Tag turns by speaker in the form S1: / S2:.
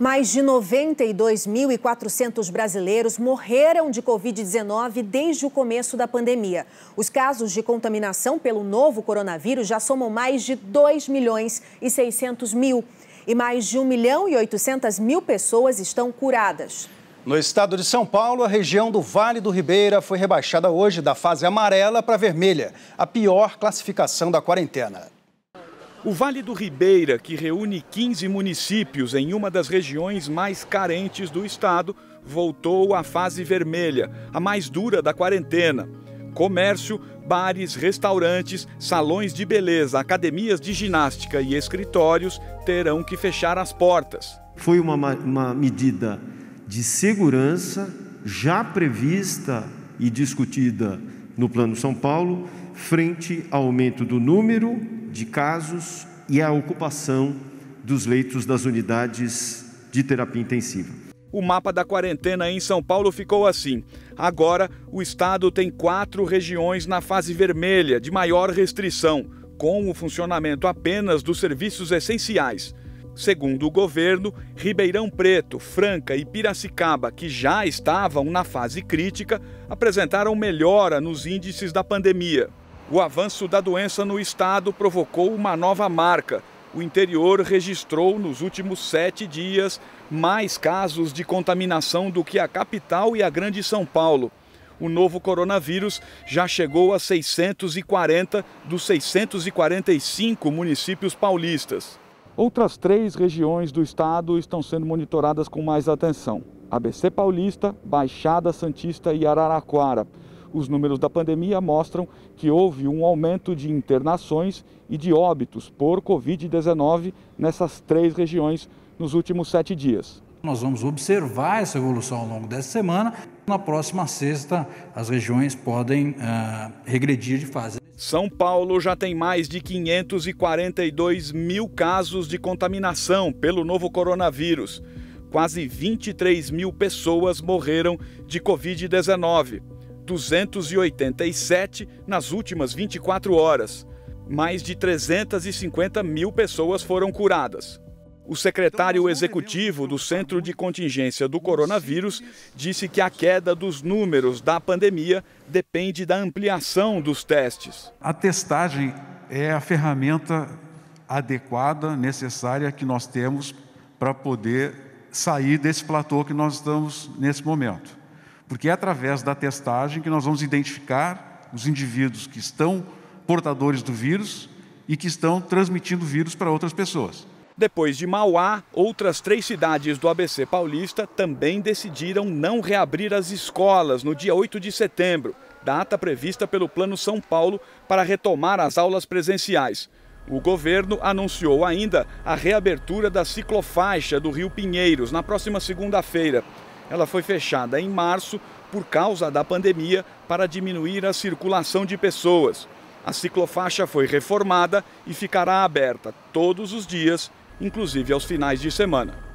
S1: Mais de 92.400 brasileiros morreram de Covid-19 desde o começo da pandemia. Os casos de contaminação pelo novo coronavírus já somam mais de 2 milhões e 600 mil. E mais de 1 milhão e 800 mil pessoas estão curadas. No estado de São Paulo, a região do Vale do Ribeira foi rebaixada hoje da fase amarela para vermelha, a pior classificação da quarentena. O Vale do Ribeira, que reúne 15 municípios em uma das regiões mais carentes do estado, voltou à fase vermelha, a mais dura da quarentena. Comércio, bares, restaurantes, salões de beleza, academias de ginástica e escritórios terão que fechar as portas. Foi uma, uma medida de segurança já prevista e discutida no Plano São Paulo, frente ao aumento do número de casos e a ocupação dos leitos das unidades de terapia intensiva. O mapa da quarentena em São Paulo ficou assim. Agora, o estado tem quatro regiões na fase vermelha, de maior restrição, com o funcionamento apenas dos serviços essenciais. Segundo o governo, Ribeirão Preto, Franca e Piracicaba, que já estavam na fase crítica, apresentaram melhora nos índices da pandemia. O avanço da doença no estado provocou uma nova marca. O interior registrou nos últimos sete dias mais casos de contaminação do que a capital e a Grande São Paulo. O novo coronavírus já chegou a 640 dos 645 municípios paulistas. Outras três regiões do estado estão sendo monitoradas com mais atenção: ABC Paulista, Baixada Santista e Araraquara os números da pandemia mostram que houve um aumento de internações e de óbitos por Covid-19 nessas três regiões nos últimos sete dias. Nós vamos observar essa evolução ao longo dessa semana. Na próxima sexta, as regiões podem ah, regredir de fase. São Paulo já tem mais de 542 mil casos de contaminação pelo novo coronavírus. Quase 23 mil pessoas morreram de Covid-19. 287 nas últimas 24 horas. Mais de 350 mil pessoas foram curadas. O secretário então, executivo é? do Centro né? de Contingência do Coronavírus disse que a queda dos números da pandemia depende da ampliação dos testes.
S2: A testagem é a ferramenta adequada, necessária que nós temos para poder sair desse platô que nós estamos nesse momento porque é através da testagem que nós vamos identificar os indivíduos que estão portadores do vírus e que estão transmitindo vírus para outras pessoas.
S1: Depois de Mauá, outras três cidades do ABC paulista também decidiram não reabrir as escolas no dia 8 de setembro, data prevista pelo Plano São Paulo para retomar as aulas presenciais. O governo anunciou ainda a reabertura da ciclofaixa do Rio Pinheiros na próxima segunda-feira ela foi fechada em março por causa da pandemia para diminuir a circulação de pessoas. A ciclofaixa foi reformada e ficará aberta todos os dias, inclusive aos finais de semana.